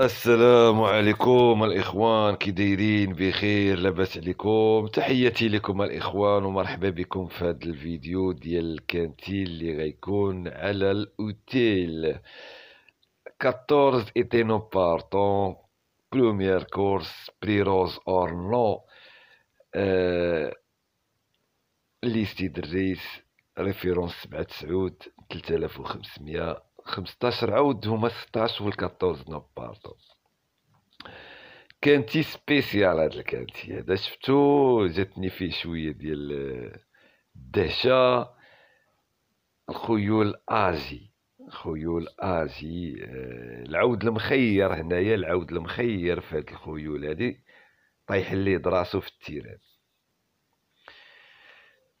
السلام عليكم الاخوان كي دايرين بخير لاباس عليكم تحياتي لكم الاخوان ومرحبا بكم في هذا الفيديو ديال الكانتين اللي غيكون على الاوتيل 14 ايتينو بارتون بروميير كورس بري روز اور نو ليستي دريس ريفيرونس 7 سعود 3500 15 عود هما 16 وال14 نابارتو كانتي سبيسيال هاد الكانتي هذا شفتو جاتني فيه شويه ديال الدهشه آه، الخيول اجي خيول اجي آه، العود المخير هنايا العود المخير في هاد الخيول هادي طايح ليه دراسو في التيران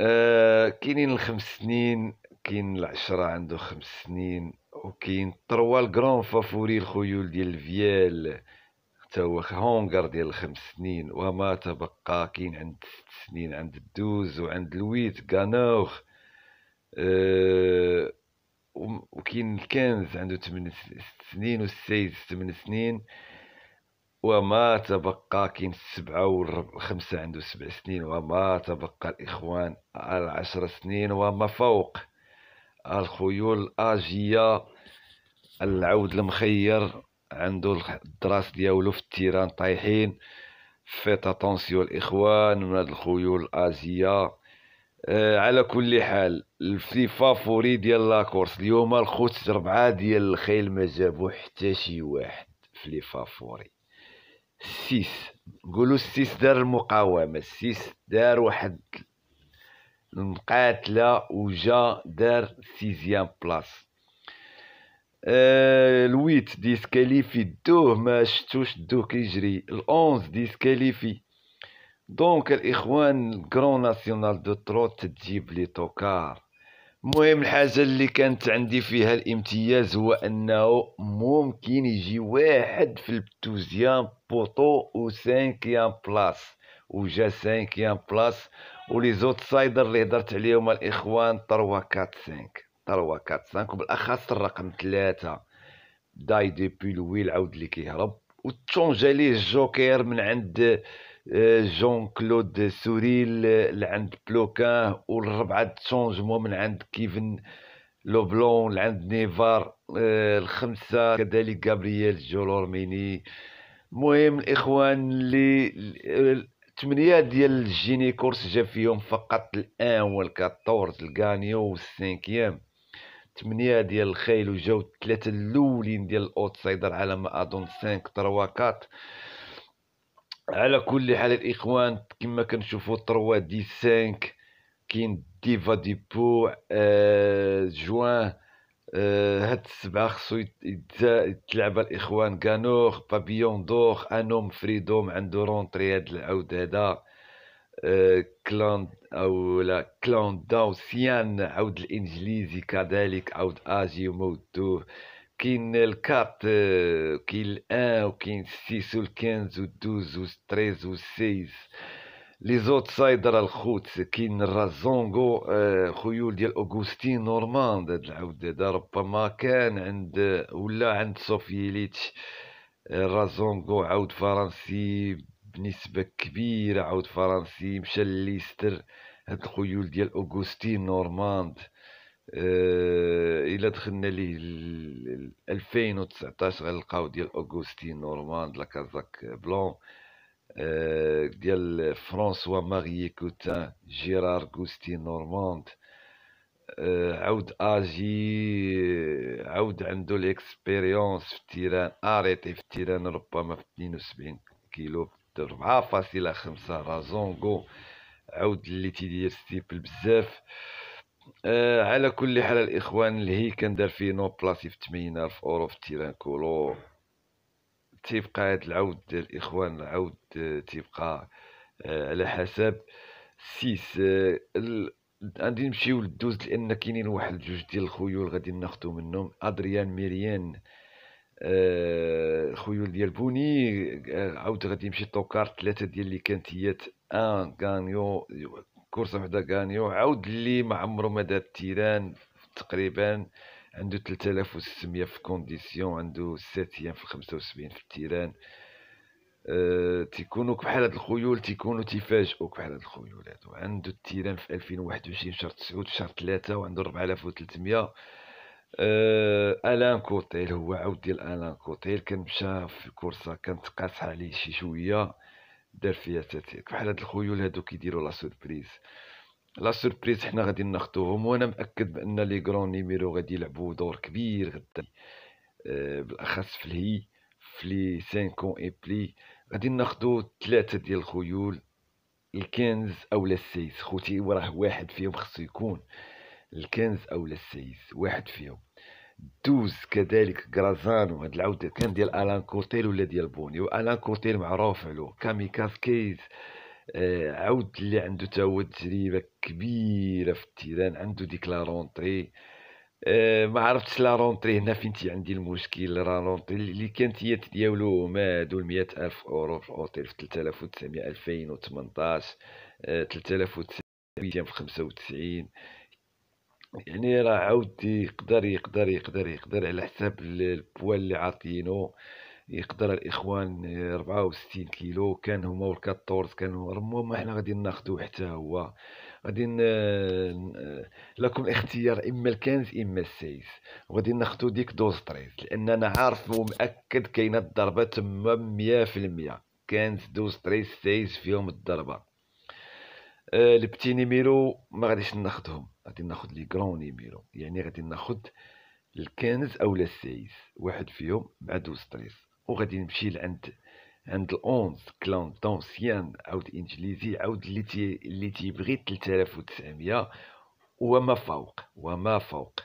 آه، كاينين الخمس سنين كاين العشرة عنده خمس سنين وكاين تروا الكرون فافوري الخيول ديال الفيال حتى هو هونغر ديال الخمس سنين وما تبقى كاين عند ست سنين عند الدوز وعند الويت كانوخ أه وكاين الكنز عنده ثمان سنين والسيد ثمان سنين وما تبقى كاين السبعة والخمسة عنده سبع سنين وما تبقى الإخوان العشر سنين وما فوق الخيول الآجية العود المخير عنده الدراس ديالو في التيران طايحين فيت اتونسيون الاخوان من هاد الخيول الازيه آه على كل حال الفي فافوري ديال لاكورس اليوم الخوت ربعه ديال الخيل ما جابو حتى شي واحد فلي فافوري السيس قولوا السيس دار المقاومه السيس دار واحد المقاتله وجا دار سيزيام بلاس آه الويت ديسكاليفي دوه ما شتوش دوه كيجري الأونز ديسكاليفي دونك الإخوان الكرون ناسيونال دو تروت تجيب لي توكار المهم الحاجة اللي كانت عندي فيها الامتياز هو أنه ممكن يجي واحد في البتوزيام بوطو و سانكيام بلاص وجا سانكيام بلاس ولي زوت سايدر اللي هضرت عليهم الإخوان تروا كات سانك 3 4 5 وبالاخص الرقم 3 داي دي بيلوي العود اللي كيهرب وتشونجا ليه الجوكير من عند آه، جون كلود سوريل لعند بلوكان والربعه تشونجمو من عند كيفن لوبلون لعند نيفار آه، الخمسه كذلك جابرييل جولورميني المهم الاخوان اللي الثمانية ديال الجيني كورس جا فيهم فقط الان والكاتورز الكانيو والسينكيام ثمانية ديال الخيل وجاو الثلاثة الأولين ديال الأوتسايدر على ما أظن سانك تروا كات على كل حال الإخوان كما كنشوفوا تروا دي سانك كاين ديفا ديبو آه جوان آه هاد السبعة خصو يتلعب الإخوان كانوغ بابيون دوغ أنوم فريدوم عندو رونتري هاد العود هذا آه كلان او لا كلون دونسيان عاود الانجليزي كذلك عاود اجي ومودو كاين الكات كاين الان وكاين السيس والكنز والدوز والتريز والسيز لي زوت سايدر الخوت كاين الرازونغو آه، خيول ديال اوغوستين نورماند هاد العود هذا ربما كان عند ولا عند سوفيليتش الرازونغو آه، عاود فرنسي بنسبه كبيره عاود فرنسي مشى ليستر هاد الخيول ديال اوغوستين نورماند آه دخلنا ليه 2019 غنلقاو ديال اوغوستين نورماند لاكازاك بلون آه ديال فرانسوا ماري كوتان جيرار غوستين نورماند آه عاود اجي عاود عنده ليكسبيريونس في التيران اريتي في التيران ربما في 72 كيلو ربعة فاصلة خمسة رازونغو عود اللي تيدير ستيبل بزاف آه على كل حال الاخوان الهي كندار فيه نو بلاسي في 80 في اورو في تيران كولو تيبقى هاد العود الاخوان العود آه، تيبقى آه على حسب سيس آه غادي نمشيو للدوز لان كاينين واحد جوج ديال الخيول غادي ناخدو منهم ادريان ميريان آه، خيول آه، ديال بوني عاود غادي يمشي طوكار ثلاثه ديال اللي كانت هي ان غانيو كورسه وحده غانيو عاود اللي ما عمرو ما دار التيران تقريبا عنده 3600 في كونديسيون عنده 7 ايام في 75 في التيران أه تيكونوا بحال هاد الخيول تيكونوا تيفاجئوك بحال هاد الخيول هادو عنده التيران في 2021 في شهر 9 في شهر 3 وعنده 4300 آه، الان كوتيل هو عاود ديال الان كوتيل كان مشى في كورسا كانت قاصحه عليه شي شويه دار فيها تاتيك بحال هاد الخيول هادو كيديروا لا سوربريز لا سوربريز حنا غادي ناخذوهم وانا مأكد بان لي غرون نيميرو غادي يلعبوا دور كبير غدا أه بالاخص في الهي في لي 5 اون اي بلي غادي ناخذوا ثلاثه ديال الخيول الكنز او لا السيس خوتي وراه واحد فيهم خصو يكون الكنز او لا السيس واحد فيهم دوز كذلك غرازانو هاد العوده كان ديال الان كورتيل ولا ديال بوني والان كورتيل معروف علو كامي كاسكيز آه عود اللي عنده تا تجربه كبيره في التيران عنده ديك لا رونتري آه، ما عرفتش لا رونتري هنا فين تي عندي المشكل لا رونتري اللي كانت هي تداولو ما مية ألف اورو في الاوتيل في 3900 2018 آه وتسعمية في وتسعين يعني راه عاودتي يقدر يقدر يقدر يقدر على حساب البوال اللي عاطينو يقدر الاخوان 64 كيلو كان هما و 14 كانوا المهم حنا غادي ناخذو حتى هو غادي لكم الاختيار اما الكنز اما السيس وغادي ناخذو ديك دوز 13 لان انا عارف ومؤكد كاينه الضربه تما 100% كنز دوز 13 سيس فيهم الضربه أه البتي نيميرو ما غاديش ناخذهم غادي ناخد لي كرون نيميرو يعني غادي ناخد الكنز اولا السايس واحد فيهم مع دوز ستريس وغادي نمشي لعند عند الأونز كلان دونسيان عاود انجليزي عاود اللي تي اللي تيبغي 3900 وما فوق وما فوق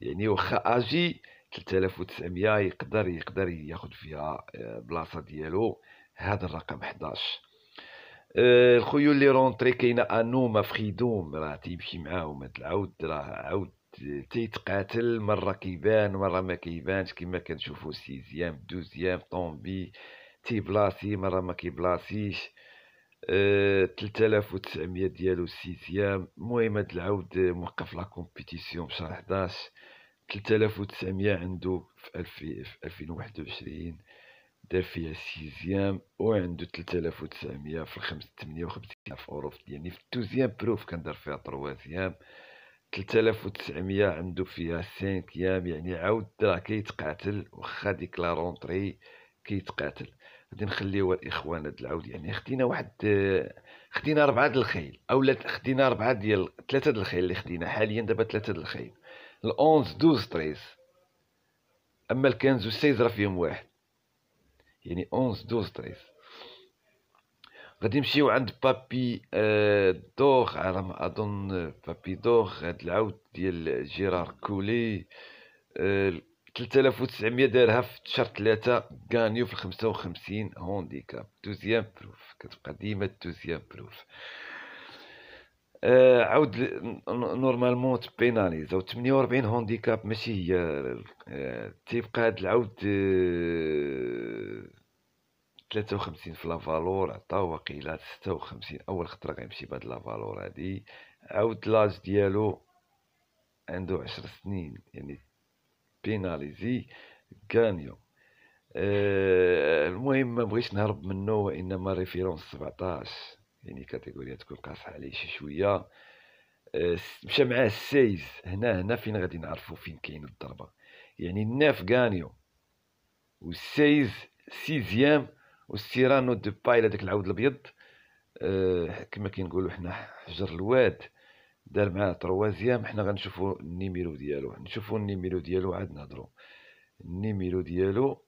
يعني واخا اجي 3900 يقدر يقدر ياخد فيها آه، بلاصه ديالو هذا الرقم 11 الخيول اللي رونتري كاينه انوما فخيدوم راه تيمشي معاهم هاد العود راه عاود تيتقاتل مره كيبان مره ما كيبانش كما كنشوفو سيزيام دوزيام طومبي تيبلاصي مره ما كيبلاصيش تلتلاف أه وتسعمية ديالو السيزيام المهم هاد العود موقف لا كومبيتيسيون بشهر حداش تلتلاف وتسعمية عندو في ألفين وواحد وعشرين دار فيها سيزيام وعندو تلتالاف وتسعمية في الخمس تمنية وخمسين ألف أورو يعني في الدوزيام بروف كان دار فيها تروازيام تلتالاف وتسعمية عندو فيها سانكيام يعني عاود راه كيتقاتل وخا ديك لا رونطري كيتقاتل غادي نخليوها الاخوان هاد العود يعني خدينا واحد خدينا ربعه د الخيل اولا خدينا ربعه ديال ثلاثه د الخيل اللي خدينا حاليا دابا ثلاثه د الخيل الاونز دوز تريز اما الكنز و 16 راه فيهم واحد يعني 11 12 13 غادي نمشيو عند بابي آه، دوغ على ما اظن بابي دوغ هاد العود ديال جيرار كولي 3900 آه، دارها في شهر 3 غانيو في 55 هونديكاب دوزيام بروف كتبقى ديما دوزيام بروف آه عاود نورمالمون تبيناليز او 48 هونديكاب ماشي هي آه، تيبقى هاد العاود وخمسين في لافالور عطاو وقيله وخمسين اول خطره غيمشي بهاد لافالور هادي عاود لاج ديالو عندو عشر سنين يعني بيناليزي كانيو آه، المهم ما بغيش نهرب منه وانما ريفيرونس 17 يعني كاتيجوريا تكون قاصحه عليه شي شويه آه، مشى معاه السيز هنا هنا فين غادي نعرفوا فين كاين الضربه يعني الناف كانيو والسيز سيزيام والسيرانو ديباي هذاك العود الابيض أه كما كنقولوا حنا حجر الواد دار معاه تروازيام حنا غنشوفوا النيميرو ديالو نشوفوا النيميرو ديالو عاد نهضروا النيميرو ديالو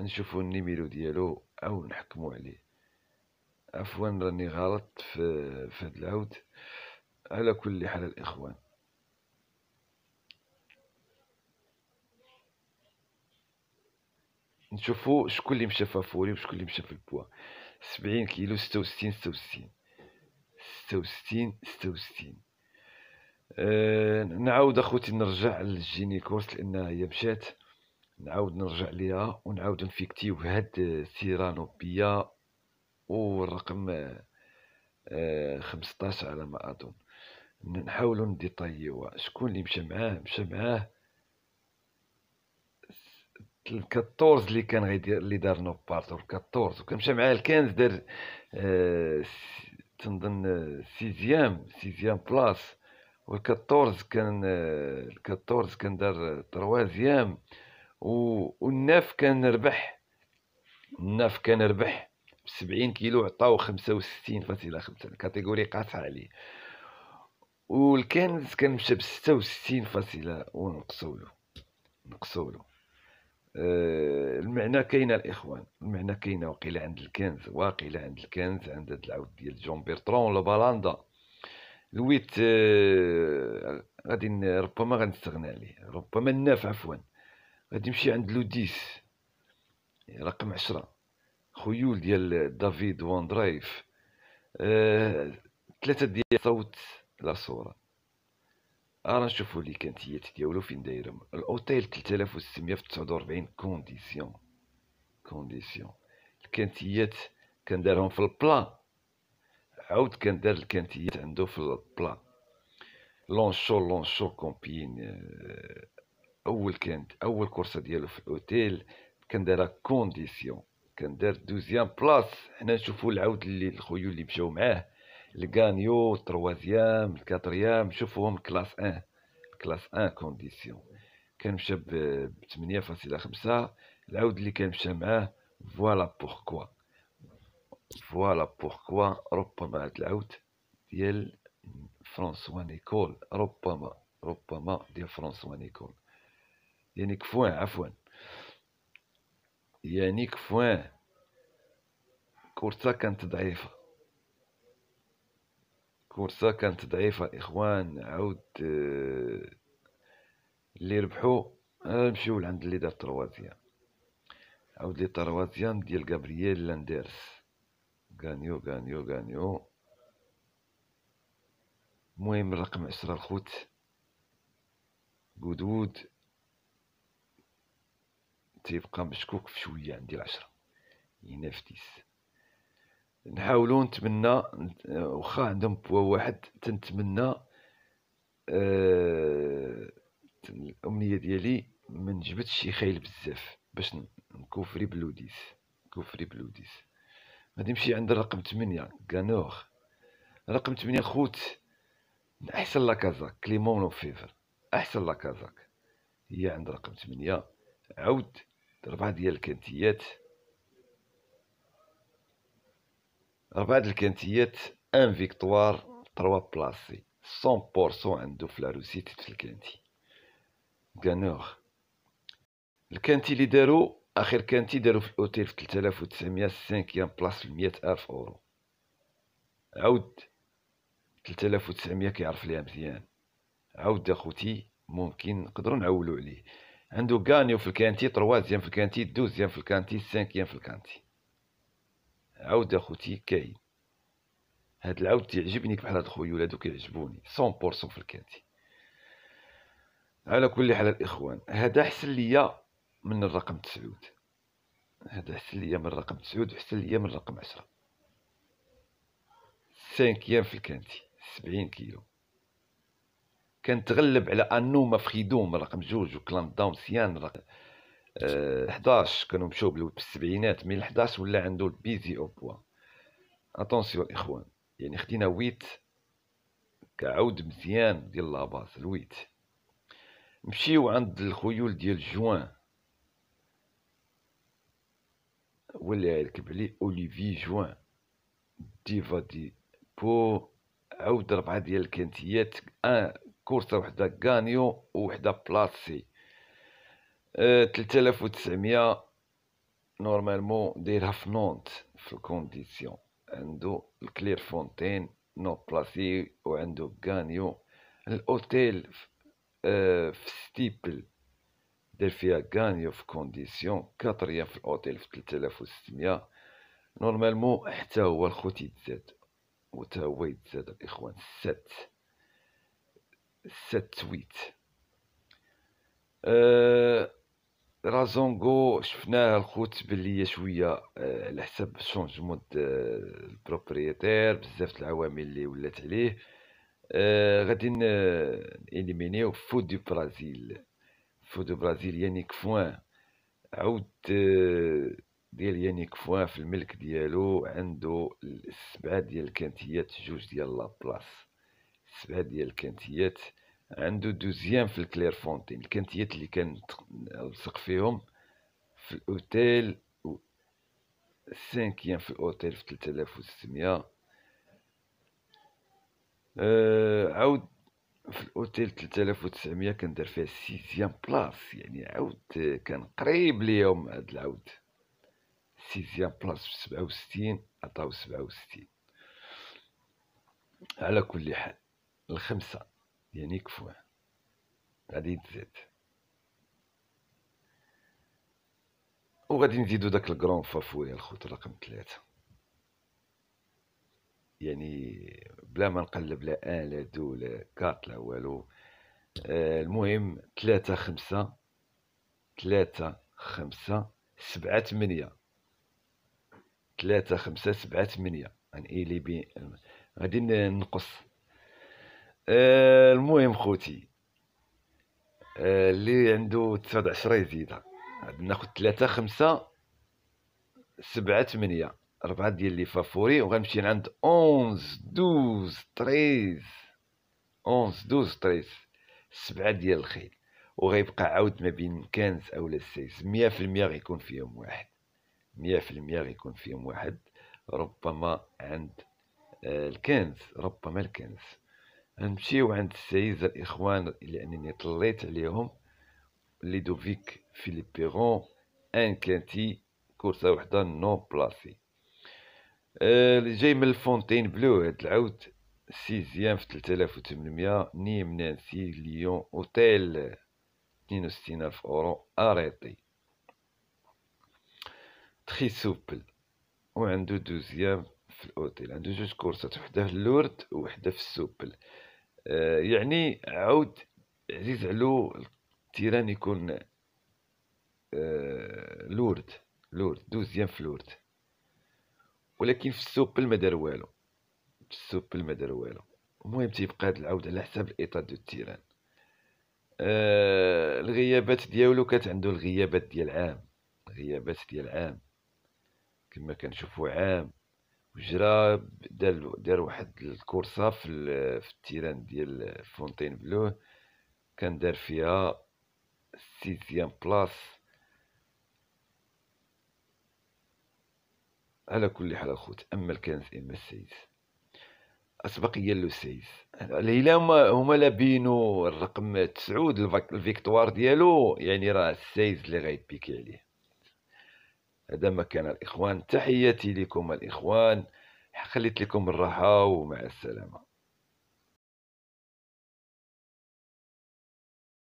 نشوفوا النيميرو ديالو او نحكموا عليه عفوا راني غلط في في هذا العود على كل حال الاخوان نشوفوا شكون اللي مشى فافوري وشكون اللي مشى في البوا سبعين كيلو ستة وستين ستة وستين ستة وستين ستة وستين أه نعاود اخوتي نرجع للجيني كورس لانها هي مشات نعاود نرجع ليها ونعاود نفيكتيو هاد سيرانو بيا والرقم آه، خمسطاش على ما اظن نحاولو نديطيوها شكون اللي مشى معاه مشى معاه الكاتورز اللي كان غيدير اللي دار نو بارتو الكاتورز وكنمشى معاه الكنز دار آه تنظن آه، سيزيام سيزيام بلاص والكاتورز كان آه الكاتورز كان دار تروازيام والناف كان ربح الناف كان ربح بسبعين كيلو عطاو خمسة وستين فاصلة خمسة الكاتيغوري قاطعة عليه والكنز كان مشى بستة وستين فاصلة ونقصولو نقصولو آه، المعنى كاينه الاخوان المعنى كاينه وقيله عند الكنز وقيل عند الكنز عند هاد العود ديال جون بيرترون بالاندا الويت آه، غادي ربما غنستغنى عليه ربما الناف عفوا غادي نمشي عند لوديس رقم عشرة خيول ديال دافيد درايف آه، ثلاثة ديال صوت لا صورة ارا نشوفوا لي كانتيات ديالو فين دايرهم الاوتيل 3649 كونديسيون كونديسيون الكانتيات كندارهم في البلا عاود كندار الكانتيات عنده في البلا لونشو لونشو كومبين آه، اول كانت اول كورسه ديالو في الاوتيل كندارها كونديسيون كندار دوزيام بلاص حنا نشوفوا العود اللي الخيول اللي مشاو معاه الكانيو التروازيام الكاتريام شوفوهم كلاس ان كلاس ان كونديسيون كان مشى ب 8.5 العود اللي كان مشى معاه فوالا بوركوا فوالا بوركوا ربما هاد العود ديال فرانسوا نيكول ربما ربما ديال فرانسوا نيكول يعني كفوان عفوا يعني كفوان كورتا كانت ضعيفه كورسا كانت ضعيفة الاخوان عاود آه، اللي ربحو نمشيو آه، لعند اللي دار تروازيام عاود لي تروازيام ديال غابرييل لاندرس غانيو غانيو غانيو المهم رقم عشرة الخوت قدود تيبقى مشكوك في شوية عندي العشرة ينافديس نحاولو نتمنى واخا عندهم بوا واحد تنتمنى آه الامنيه ديالي ما نجبدش شي خايل بزاف باش نكوفري بلوديس نكوفري بلوديس غادي نمشي عند رقم 8 كانوغ رقم 8 خوت احسن لاكازاك كليمون نوفيفر احسن لاكازاك هي عند رقم 8 عاود ربعه ديال الكانتيات ربعة الكانتيات ان فيكتوار تروا بلاسي 100% عنده في لا روسيت في الكانتي كانوغ الكانتي اللي دارو اخر كانتي دارو في الاوتيل في 3900 سانكيام بلاص في 100000 اورو عاود 3900 كيعرف ليها مزيان عاود اخوتي ممكن نقدروا نعولوا عليه عنده غانيو في الكانتي تروازيام في الكانتي دوزيام في الكانتي سانكيام في الكانتي عاود اخوتي كاين هاد العاود تعجبني بحال هاد خويا ولادو كيعجبوني 100% في الكاتي على كل حال الاخوان هذا احسن ليا من الرقم تسعود هذا احسن ليا من الرقم تسعود احسن ليا من الرقم عشرة سانكيام في الكانتي سبعين كيلو كنتغلب على انوما فخيدوم رقم جوج وكلام داون سيان رقم 11 كانوا مشاو بالسبعينات من 11 ولا عنده البيزي او بوا اتونسيون الاخوان يعني خدينا ويت كعود مزيان ديال لاباز الويت مشيو عند الخيول ديال جوان ولا يركب عليه اوليفي جوان ديفا دي بو عاود ربعه ديال الكانتيات ان كورسه وحده غانيو وحده بلاسي 3900 نورمالمون دايرها في نونت في الكونديسيون عنده الكلير فونتين نوت بلاسي وعنده كانيو الاوتيل آه، في ستيبل دير فيها كانيو في كونديسيون كاتريا في الاوتيل في 3600 نورمالمون حتى هو الخوت يتزاد و تا هو يتزاد الاخوان ست ست تويت أه رازونغو شفناه الخوت شويه آه، على حسب شونجمون د البروبريتير بزاف د العوامل اللي ولات عليه آه، غادي نيليمينيو فو دو برازيل فو دو برازيل يانيك فوان عود آه، ديال يانيك فوان في الملك ديالو عنده السبعه ديال الكانتيات جوج ديال لابلاص سبعه ديال الكانتيات عنده دوزيام في الكلير فونتين الكانتيات اللي كان لصق فيهم في الاوتيل و... سانكيام في الاوتيل في 3600 أه عاود في الاوتيل 3900 كان دار فيها سيزيام بلاس يعني عاود كان قريب ليهم هاد العاود سيزيام بلاس في 67 عطاو 67 على كل حال الخمسه يعني Fouin. غادي تزيد وغادي نزيدو داك الكرون فافويا الخوت رقم ثلاثة يعني بلا ما نقلب لا ان لا دو لا كات لا والو المهم ثلاثة خمسة ثلاثة خمسة سبعة ثمانية ثلاثة خمسة سبعة ثمانية يعني إيه غادي نقص آه، المهم خوتي آه، اللي عنده تسعود عشرة يزيدها عندنا ناخد ثلاثة خمسة سبعة ثمانية أربعة ديال لي فافوري وغنمشي لعند أونز دوز تريز أونز دوز تريز سبعة ديال الخيل وغيبقى عاود ما بين كانز أولا السيس مية في المية غيكون فيهم واحد مية في المية غيكون فيهم واحد ربما عند آه، الكنز ربما الكنز نمشيو عند السيدة الإخوان لأنني طليت عليهم ليدوفيك فيليبيرون أن كانتي كورسة وحدة نو بلاسي آه، اللي آه جاي من الفونتين بلو هاد العود سيزيام في 3800 وتمنمية نيم نانسي ليون اوتيل 62000 الف اورو اريطي تخي سوبل وعندو دوزيام في الاوتيل عندو جوج كورسات وحده في اللورد وحده في السوبل آه، يعني عود عزيز علو التيران يكون آه، لورد لورد دوزيام في لورد ولكن في السوق ما دار والو في السوق ما دار والو المهم تيبقى هاد العود على حساب الايطا دو التيران آه الغيابات ديالو كانت عنده الغيابات ديال عام غيابات ديال عام كما كنشوفوا عام وجرا دار دار واحد الكورسة في في التيران ديال فونتين بلو كان دار فيها سيتيام بلاس على كل حال أخوت أما الكنز إما اسبق أسبقيا لو سيد الا هما هما لابينو الرقم تسعود الفيكتوار ديالو يعني راه السيد اللي غيبيكي عليه هذا ما كان الإخوان تحياتي لكم الإخوان خليت لكم الراحة ومع السلامة